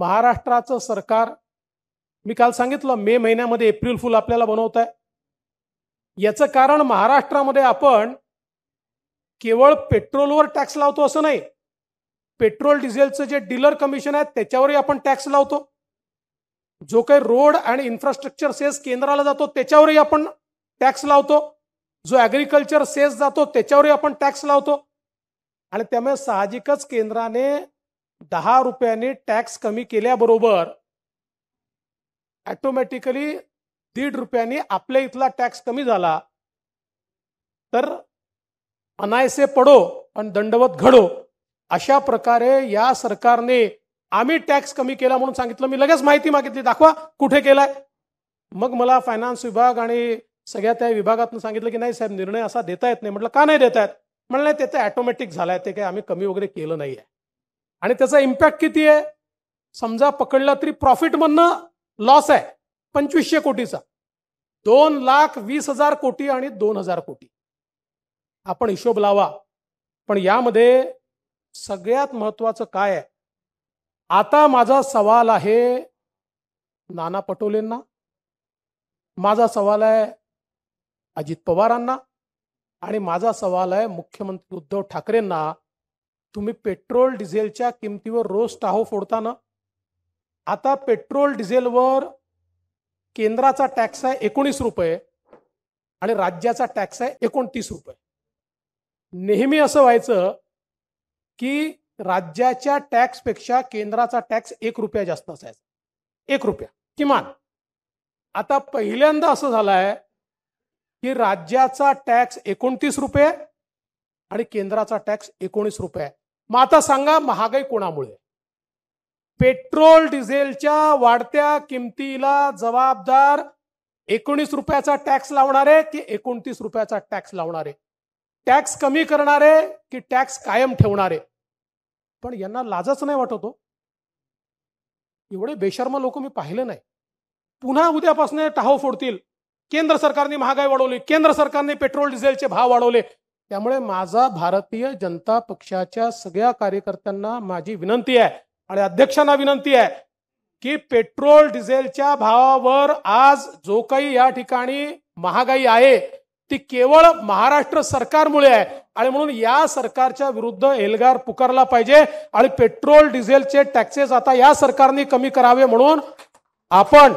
महाराष्ट्राचं सरकार मी काल सांगितलं मे महिन्यामध्ये एप्रिल फुल आपल्याला बनवत आहे याचं कारण महाराष्ट्रामध्ये आपण केवळ पेट्रोलवर टॅक्स लावतो असं नाही पेट्रोल डिझेलचं जे डीलर कमिशन आहे त्याच्यावरही आपण टॅक्स लावतो जो काही रोड आणि इन्फ्रास्ट्रक्चर सेस केंद्राला जातो त्याच्यावरही आपण टॅक्स लावतो जो ॲग्रिकल्चर सेस जातो त्याच्यावरही आपण टॅक्स लावतो आणि त्यामुळे साहजिकच केंद्राने दहा रुपयाने टॅक्स कमी केल्याबरोबर ॲटोमॅटिकली दीड रुपयाने आपल्या इथला टॅक्स कमी झाला तर अनायसे पडो पण दंडवत घडो अशा प्रकारे या सरकारने आम्ही टॅक्स कमी केला म्हणून सांगितलं मी लगेच माहिती मागितली दाखवा कुठे केलाय मग मला फायनान्स विभाग आणि सगळ्या त्या विभागातून सांगितलं की नाही साहेब निर्णय असा देता येत नाही म्हटलं का नाही देतायत म्हणलं नाही त्याचं ॲटोमॅटिक झालाय ते काही आम्ही कमी वगैरे केलं नाही आहे आणि त्याचा इम्पॅक्ट किती आहे समजा पकडला तरी प्रॉफिट म्हणणं लॉस आहे पंचवीसशे कोटीचा दोन लाख वीस हजार कोटी आणि दोन हजार कोटी आपण हिशोब लावा पण यामध्ये सगळ्यात महत्वाचं काय आहे आता माझा सवाल आहे नाना पटोलेंना माझा सवाल आहे अजित पवारांना आणि माझा सवाल आहे मुख्यमंत्री उद्धव ठाकरेंना तुम्ही पेट्रोल डिझेलच्या किमतीवर रोज टाहो फोडताना आता पेट्रोल डिझेलवर केंद्राचा टॅक्स आहे एकोणीस रुपये आणि राज्याचा टॅक्स आहे एकोणतीस रुपये नेहमी असं व्हायचं की राज्याच्या टॅक्सपेक्षा केंद्राचा टॅक्स एक रुपया जास्त असायचा एक रुपया किमान आता पहिल्यांदा असं झालं आहे की राज्याचा टॅक्स एकोणतीस रुपये आणि केंद्राचा टॅक्स एकोणीस रुपये मग आता सांगा महागाई कोणामुळे पेट्रोल डिझेलच्या वाढत्या किमतीला जबाबदार एकोणीस रुपयाचा टॅक्स लावणारे की एकोणतीस रुपयाचा टॅक्स लावणारे टॅक्स कमी करणारे की टॅक्स कायम ठेवणारे पण यांना लाजच नाही वाटतो हो. एवढे बेशर्म लोक मी पाहिले नाही पुन्हा उद्यापासून टाहो फोडतील केंद्र सरकारने महागाई वाढवली केंद्र सरकारने पेट्रोल डिझेलचे भाव वाढवले त्यामुळे माझा भारतीय जनता पक्षाच्या सगळ्या कार्यकर्त्यांना माझी विनंती आहे आणि अध्यक्षांना विनंती आहे की पेट्रोल डिझेलच्या भावावर आज जो काही या ठिकाणी महागाई आहे ती केवळ महाराष्ट्र सरकारमुळे आहे आणि म्हणून या सरकारच्या विरुद्ध एल्गार पुकारला पाहिजे आणि पेट्रोल डिझेलचे टॅक्सेस आता या सरकारने कमी करावे म्हणून आपण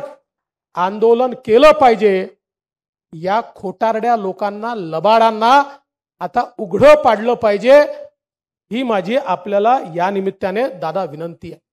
आंदोलन केलं पाहिजे या खोटारड्या लोकांना लबाडांना आता उघडं पाडलं पाहिजे ही माझी आपल्याला या निमित्ताने दादा विनंती आहे